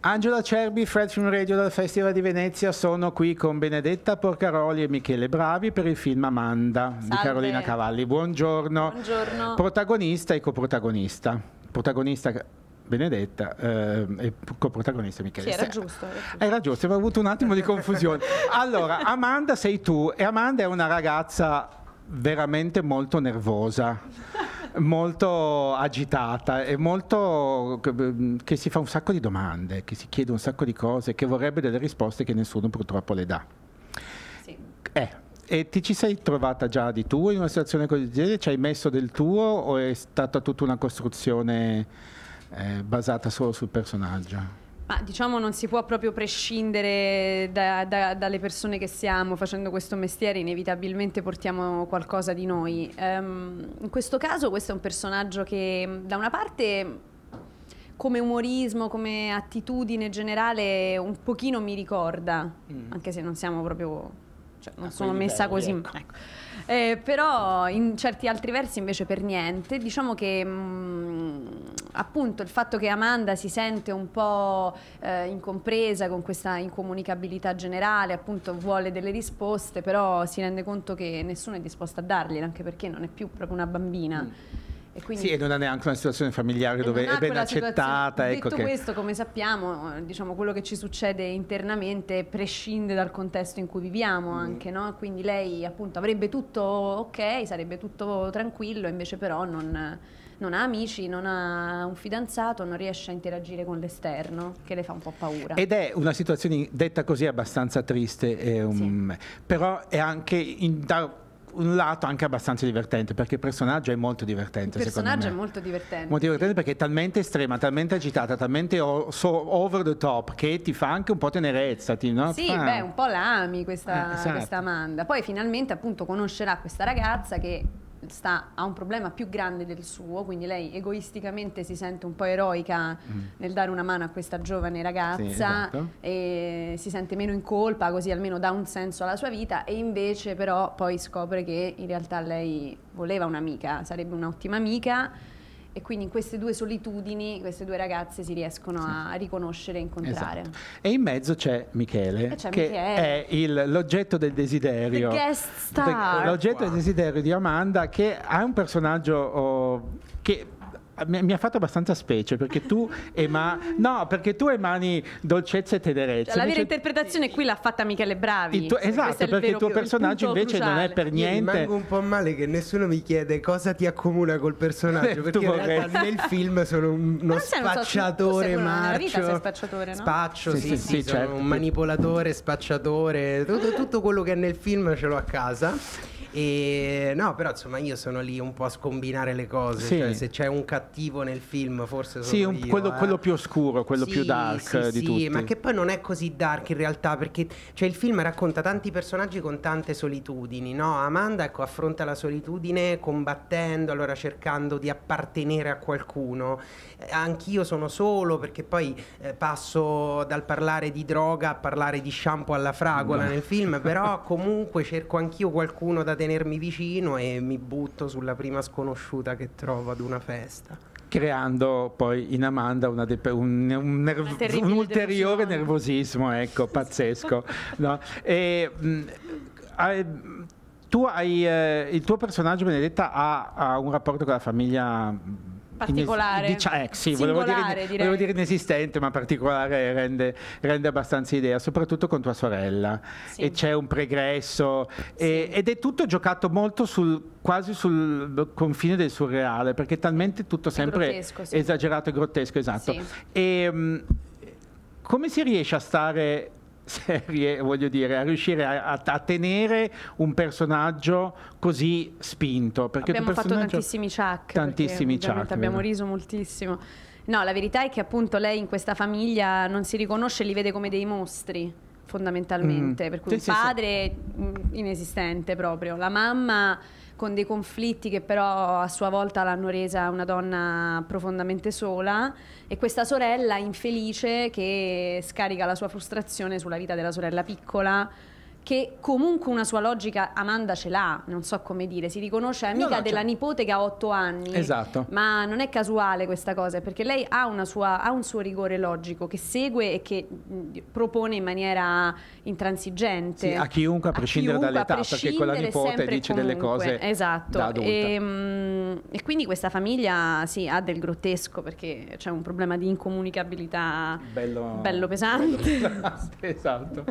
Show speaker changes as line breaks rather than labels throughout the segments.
Angela Cerbi, Fred Film Radio dal Festival di Venezia, sono qui con Benedetta Porcaroli e Michele Bravi per il film Amanda Salve. di Carolina Cavalli. Buongiorno. Buongiorno. Protagonista e coprotagonista. Protagonista Benedetta eh, e coprotagonista Michele. Sì, era giusto. Era giusto, era avevo avuto un attimo di confusione. allora, Amanda sei tu e Amanda è una ragazza veramente molto nervosa molto agitata e molto che si fa un sacco di domande, che si chiede un sacco di cose, che vorrebbe delle risposte che nessuno purtroppo le dà. Sì. Eh, e ti ci sei trovata già di tuo in una situazione così del genere? Ci hai messo del tuo o è stata tutta una costruzione eh, basata solo sul personaggio?
Ma diciamo non si può proprio prescindere da, da, dalle persone che siamo, facendo questo mestiere inevitabilmente portiamo qualcosa di noi. Um, in questo caso questo è un personaggio che da una parte come umorismo, come attitudine generale un pochino mi ricorda, mm. anche se non siamo proprio... Cioè, non A sono messa belli, così, ecco. Ecco. Eh, però in certi altri versi invece per niente. Diciamo che... Mh, mm, appunto il fatto che Amanda si sente un po' eh, incompresa con questa incomunicabilità generale, appunto vuole delle risposte, però si rende conto che nessuno è disposto a dargliele, anche perché non è più proprio una bambina. Mm. E quindi, sì,
e non ha neanche una situazione familiare dove è ben accettata. Ecco detto ecco che... questo,
come sappiamo, diciamo, quello che ci succede internamente prescinde dal contesto in cui viviamo mm. anche, no? Quindi lei appunto avrebbe tutto ok, sarebbe tutto tranquillo, invece però non non ha amici, non ha un fidanzato, non riesce a interagire con l'esterno, che le fa un po' paura. Ed
è una situazione detta così abbastanza triste, eh, um, sì. però è anche in, da un lato anche abbastanza divertente perché il personaggio è molto divertente. Il personaggio è
molto divertente. Molto
divertente sì. perché è talmente estrema, talmente agitata, talmente so over the top che ti fa anche un po' tenerezza. Ti, no? Sì, ah. beh, un
po' l'ami questa, eh, esatto. questa Amanda. Poi finalmente appunto conoscerà questa ragazza che sta, ha un problema più grande del suo, quindi lei egoisticamente si sente un po' eroica mm. nel dare una mano a questa giovane ragazza sì, esatto. e si sente meno in colpa, così almeno dà un senso alla sua vita e invece però poi scopre che in realtà lei voleva un'amica, sarebbe un'ottima amica e quindi in queste due solitudini queste due ragazze si riescono sì. a riconoscere e incontrare. Esatto.
E in mezzo c'è Michele, c'è che Michele. è il, l'oggetto del desiderio. The, l'oggetto wow. del desiderio di Amanda che ha un personaggio oh, che Ah, mi, ha fatto abbastanza specie perché tu emani no perché tu emani dolcezza e tenerezza cioè, la vera
interpretazione qui l'ha fatta Michele Bravi il esatto perché il tuo personaggio il invece cruciale. non è per niente mi rimango
un po' male che nessuno mi chiede cosa ti accomuna col personaggio perché in realtà nel film sono uno spacciatore so, marcio vita, spacciatore, no? spaccio sì, sì, sì, sì certo. un manipolatore spacciatore tutto, tutto quello che è nel film ce l'ho a casa e no, però insomma io sono lì un po' a scombinare le cose. Sì. Cioè, se c'è un cattivo nel film, forse sono. Sì, un, io, quello, eh. quello, più
oscuro, quello sì, più dark sì, di sì, tutti. ma che
poi non è così dark in realtà, perché cioè, il film racconta tanti personaggi con tante solitudini. No? Amanda ecco, affronta la solitudine combattendo, allora cercando di appartenere a qualcuno. Eh, anch'io sono solo perché poi eh, passo dal parlare di droga a parlare di shampoo alla fragola no. nel film, però comunque cerco anch'io qualcuno da tenere tenermi vicino e mi butto sulla prima sconosciuta che trovo ad una festa
creando poi in Amanda depe- un, un, nerv- un, ulteriore nervosismo, ecco, pazzesco. No? E, mh, mm, hai, tu hai, eh, il tuo personaggio Benedetta ha, ha un rapporto con la famiglia mm, particolare. Ines- eh, sì, volevo dire, volevo dire, inesistente, ma particolare rende, rende, abbastanza idea, soprattutto con tua sorella. Sì. E c'è un pregresso sì. e, ed è tutto giocato molto sul, quasi sul confine del surreale, perché talmente tutto sempre è sì. esagerato e grottesco, esatto. E, um, come si riesce a stare serie, voglio dire, a riuscire a, a, a tenere un personaggio così spinto. abbiamo fatto tantissimi ciak. Tantissimi ciak. Abbiamo riso
moltissimo. No, la verità è che appunto lei in questa famiglia non si riconosce e li vede come dei mostri fondamentalmente, mm. per cui sì, il padre sì, sì. Mm, inesistente proprio, la mamma con dei conflitti che però a sua volta l'hanno resa una donna profondamente sola e questa sorella infelice che scarica la sua frustrazione sulla vita della sorella piccola che comunque una sua logica Amanda ce l'ha, non so come dire, si riconosce amica no, no, della certo. nipote che ha otto anni. Esatto. Ma non è casuale questa cosa, perché lei ha, sua, ha un suo rigore logico che segue e che propone in maniera intransigente. Sì, a chiunque, a prescindere dall'età, perché quella nipote dice delle cose esatto. da adulta. E, mh, e quindi questa famiglia sì, ha del grottesco, perché c'è un problema di incomunicabilità
bello, bello pesante. Bello pesante. esatto.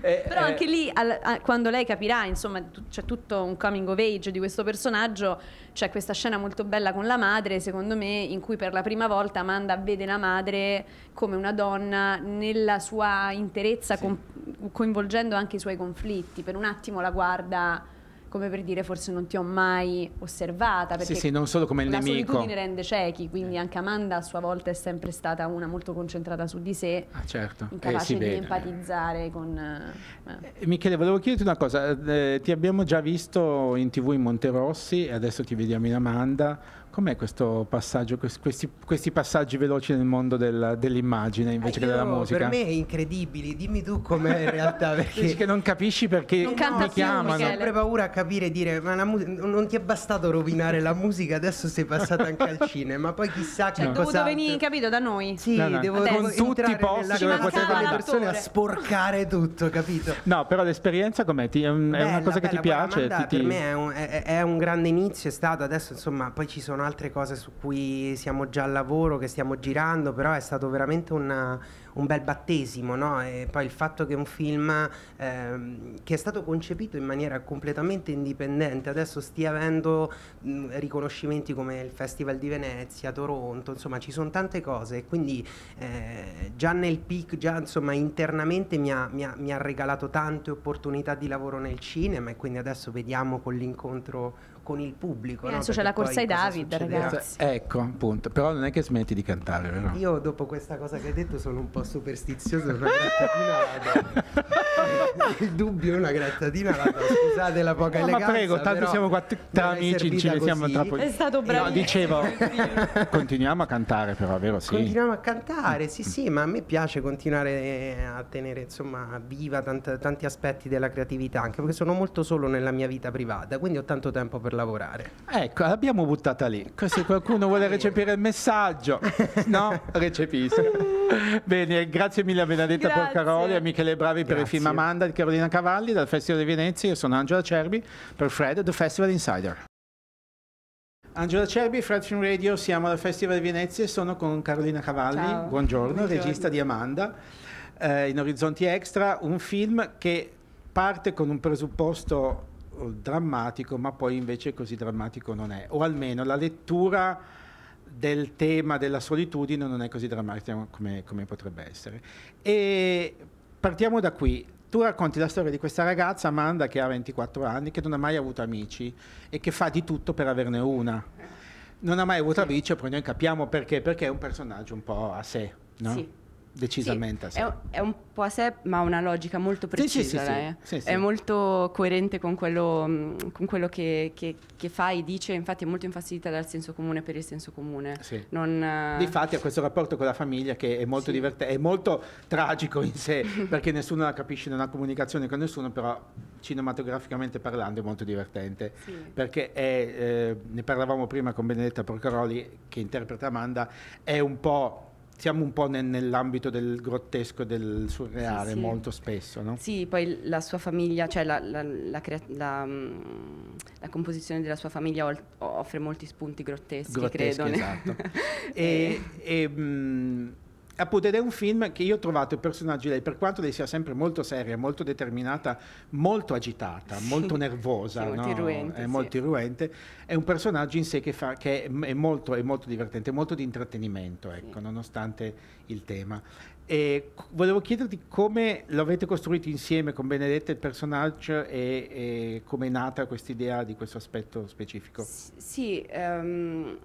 eh, Però eh, anche
lì al, a, quando lei capirà, insomma, t- c'è tutto un coming of age di questo personaggio, c'è questa scena molto bella con la madre, secondo me, in cui per la prima volta Amanda vede la madre come una donna nella sua interezza, sì. com- coinvolgendo anche i suoi conflitti. Per un attimo la guarda come per dire forse non ti ho mai osservata. Perché sì, sì, non
solo come il nemico. La solitudine
rende ciechi, quindi eh. anche Amanda a sua volta è sempre stata una molto concentrata su di sé,
ah, certo. Eh, incapace eh, di vede.
empatizzare con... Eh,
eh. Michele, volevo chiederti una cosa, eh, ti abbiamo già visto in tv in Monterossi, adesso ti vediamo in Amanda, Com'è questo passaggio, questi, questi, passaggi veloci nel mondo della, dell'immagine invece eh che della musica? Per me è
incredibile, dimmi tu com'è in realtà. Perché Dici che
non capisci perché non mi chiamano. Ho sempre
paura a capire e dire ma mu- non ti è bastato rovinare la musica, adesso sei passata anche al cinema, poi chissà cioè, che cosa... dovuto
venire, capito, da noi. Sì, no, no. devo Adesso, con tutti i posti
dove potevano le persone a
sporcare tutto, capito? No, però l'esperienza com'è? Ti, è, bella, una cosa bella, che ti piace? Ti, ti... Per me è
un, è, è un grande inizio, è stato adesso insomma, poi ci sono sono altre cose su cui siamo già al lavoro, che stiamo girando, però è stato veramente una, un bel battesimo, no? E poi il fatto che un film ehm, che è stato concepito in maniera completamente indipendente adesso stia avendo mh, riconoscimenti come il Festival di Venezia, Toronto, insomma ci sono tante cose e quindi eh, già nel peak, già insomma internamente mi ha, mi, ha, mi ha regalato tante opportunità di lavoro nel cinema e quindi adesso vediamo con l'incontro con il pubblico. Eh, no? Adesso c'è la corsa ai David, ragazzi.
Ecco, appunto. Però non è che smetti di cantare, vero?
Io dopo questa cosa che hai detto sono un po' superstizioso. Una grattatina Il dubbio, una grattatina la do. Scusate la poca no, eleganza. Ma prego, tanto siamo qua tra amici, ce ne siamo tra poco. È stato bravo. No,
dicevo, continuiamo a cantare però, vero? Sì. Continuiamo
a cantare, sì sì, ma a me piace continuare eh, a tenere insomma viva tant- tanti aspetti della creatività, anche perché sono molto solo nella mia vita privata, quindi ho tanto tempo
per per lavorare. Ecco, l'abbiamo buttata lì. Se qualcuno vuole recepire il messaggio, no, recepisca. Bene, grazie mille a Benedetta grazie. Porcaroli, a Michele Bravi grazie. per il film Amanda di Carolina Cavalli dal Festival di Venezia. Io sono Angela Cerbi per Fred, The Festival Insider. Angela Cerbi, Fred Film Radio, siamo al Festival di Venezia e sono con Carolina Cavalli, buongiorno, buongiorno, regista di Amanda, eh, in Orizzonti Extra, un film che parte con un presupposto eh, drammatico, ma poi invece così drammatico non è, o almeno la lettura del tema della solitudine non è così drammatica come, come potrebbe essere. E partiamo da qui. Tu racconti la storia di questa ragazza, Amanda, che ha 24 anni, che non ha mai avuto amici e che fa di tutto per averne una. Non ha mai avuto amici, poi noi capiamo perché, perché è un personaggio un po' a sé. No? Sì. Decisamente. Sì, sé. È, un,
è, un po' a sé, ma ha una logica molto precisa. Sì, è molto coerente con quello, con quello che, che, che, fa e dice, infatti è molto infastidita dal senso comune per il senso comune. Non, uh... Difatti
ha questo rapporto con la famiglia che è molto divertente, è molto tragico in sé, perché nessuno la capisce, non ha comunicazione con nessuno, però cinematograficamente parlando è molto divertente. Perché è, eh, ne parlavamo prima con Benedetta Porcaroli, che interpreta Amanda, è un po' siamo un po' nel, nell'ambito del grottesco e del surreale sì, sì. molto spesso, no?
Sì, poi la sua famiglia, cioè la, la, la, mm, la composizione della sua famiglia offre molti spunti grotteschi,
grotteschi credo. Esatto. e, eh. e, e mm, mh, appunto ed è un film che io ho trovato il personaggio di lei per quanto lei sia sempre molto seria molto determinata molto agitata sì. molto nervosa sì, no? irruente, è sì. molto irruente è un personaggio in sé che, fa, che è, è, molto, è, molto, divertente molto di intrattenimento ecco, nonostante il tema e volevo chiederti come lo avete costruito insieme con Benedetta il personaggio e, e come è nata questa idea di questo aspetto specifico
sì um,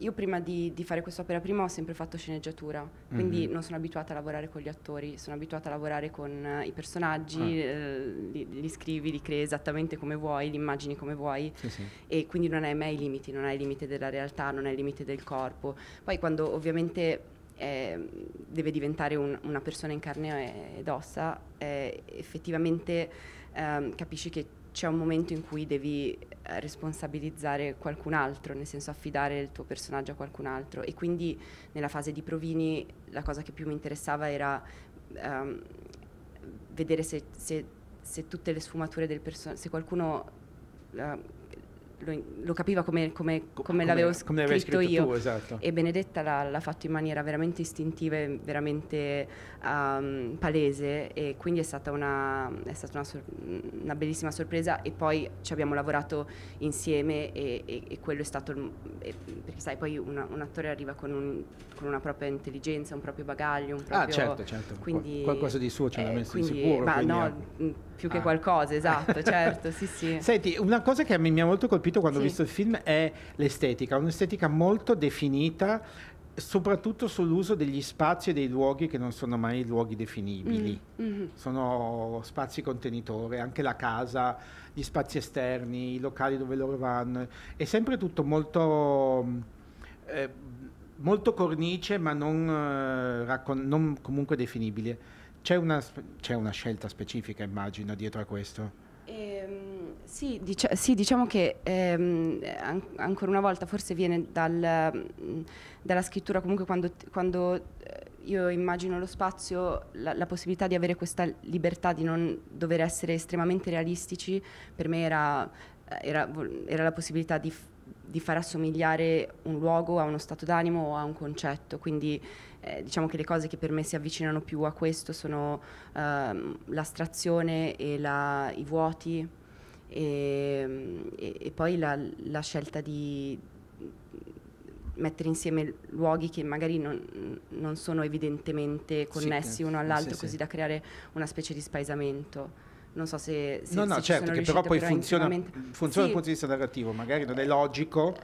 io prima di, di fare questa opera prima ho sempre fatto sceneggiatura, quindi mm-hmm. non sono abituata a lavorare con gli attori, sono abituata a lavorare con eh, i personaggi, ah. eh, li, li, scrivi, li crei esattamente come vuoi, li immagini come vuoi sì, sì. e quindi non hai mai i limiti, non hai il limite della realtà, non hai il limite del corpo. Poi quando ovviamente eh, deve diventare un, una persona in carne ed ossa, eh, effettivamente ehm, capisci che c'è un momento in cui devi eh, responsabilizzare qualcun altro, nel senso affidare il tuo personaggio a qualcun altro. E quindi nella fase di provini la cosa che più mi interessava era um, vedere se, se, se, tutte le sfumature del personaggio, se qualcuno... Uh, lo, lo capiva come, come, come, come l'avevo come scritto, scritto io. Tu, esatto. E Benedetta l'ha, l'ha, fatto in maniera veramente istintiva e veramente um, palese e quindi è stata, una, è stata una, sor- una, bellissima sorpresa e poi ci abbiamo lavorato insieme e, e, e quello è stato, e, perché sai poi una, un attore arriva con, un, con, una propria intelligenza, un proprio bagaglio, un ah, proprio... Ah certo, certo, quindi, qualcosa di suo ce l'ha eh, messo quindi, sicuro. Ma quindi, no, eh più che ah. qualcosa, esatto, certo, sì,
sì. Senti, una cosa che mi ha molto colpito quando sì. ho visto il film è l'estetica, un'estetica molto definita, soprattutto sull'uso degli spazi e dei luoghi che non sono mai luoghi definibili, mm, mm-hmm. sono spazi contenitore, anche la casa, gli spazi esterni, i locali dove loro vanno, è sempre tutto molto... Eh, molto cornice ma non, eh, raccon- non comunque definibile. C'è una, c'è una scelta specifica, immagino, dietro a questo?
Ehm, sì, dic- sì, diciamo che ehm, an- ancora una volta forse viene dal, dalla scrittura, comunque quando, quando, eh, io immagino lo spazio, la, la, possibilità di avere questa libertà di non dover essere estremamente realistici, per me era, eh, era, era la possibilità di f- di far assomigliare un luogo a uno stato d'animo o a un concetto, quindi eh, diciamo che le cose che per me si avvicinano più a questo sono ehm, l'astrazione e la, i vuoti e, ehm, e, e poi la, la, scelta di mettere insieme luoghi che magari non, non sono evidentemente connessi eh, sì, uno all'altro sì, così da creare una specie di spaesamento non so se... se no, no, se certo, che però poi funziona, funziona sì. dal punto di
vista narrativo, magari non è logico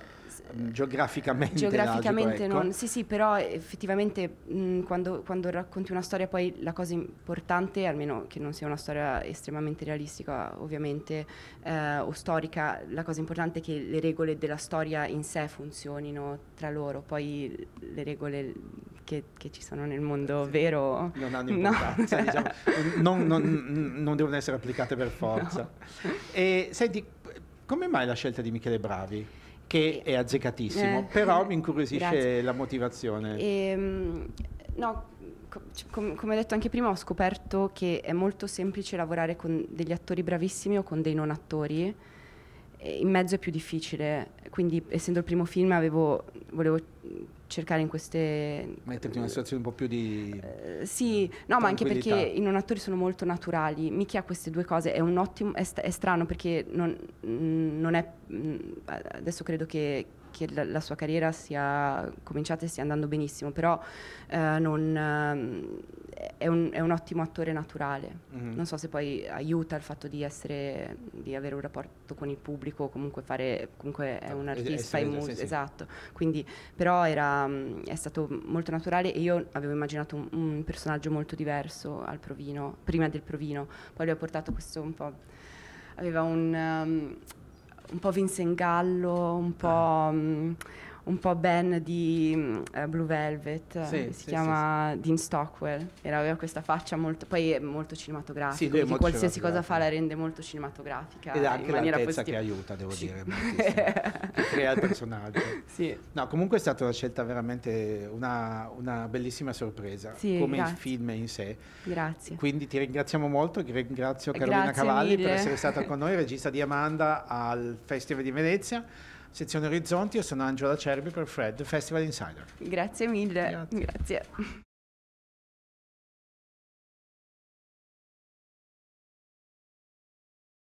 geograficamente, mm, geograficamente logico, ecco. non. Ecco.
Sì, sì, però effettivamente mh, mm, quando, quando, racconti una storia poi la cosa importante, almeno che non sia una storia estremamente realistica ovviamente eh, o storica, la cosa importante è che le regole della storia in sé funzionino tra loro, poi le regole che, che ci sono nel mondo sì, vero
non hanno
importanza,
no. diciamo, non, non, non, devono essere applicate per forza. No. E senti, come mai la scelta di Michele Bravi? che è azzeccatissimo, eh, però mi incuriosisce grazie. la motivazione. E,
ehm, no, cioè, com come detto anche prima, ho scoperto che è molto semplice lavorare con degli attori bravissimi o con dei non attori, in mezzo è più difficile, quindi essendo il primo film avevo, volevo cercare in queste... Metterti in una
situazione un po' più di... Eh,
sì, no, ma anche perché i non attori sono molto naturali. Michi ha queste due cose, è un ottimo... è, è strano perché non, mm, non, è... Mm, adesso credo che, che la, la, sua carriera sia cominciata e stia andando benissimo, però eh, non ehm, è un, è un, ottimo attore naturale. Mm-hmm. Non so se poi aiuta il fatto di, essere, di avere un rapporto con il pubblico, comunque fare comunque è ah, un artista in musica. Sì, sì. Esatto. Quindi, però era, mm, è stato molto naturale e io avevo immaginato un, un, personaggio molto diverso al provino, prima del provino. Poi gli ho portato questo un po'. aveva un. Um, un po' Vincent Gallo, un po'. Ah. Um, un po' Ben di uh, Blue Velvet, eh, sì, si sì, chiama sì, Dean Stockwell, era, aveva questa faccia molto, poi è molto cinematografica, sì, molto qualsiasi cosa fa la rende molto cinematografica. Ed è anche l'altezza che
aiuta, devo dire, che crea il personaggio. No, comunque è stata una scelta veramente una, una bellissima sorpresa, come grazie. il film in sé. Grazie. Quindi ti ringraziamo molto, ringrazio Carolina grazie Cavalli mille. per essere stata con noi, regista di Amanda al Festival di Venezia. Sezione Orizzonti, io sono Angela Cerbi per Fred Festival Insider. Grazie mille. Grazie. Grazie.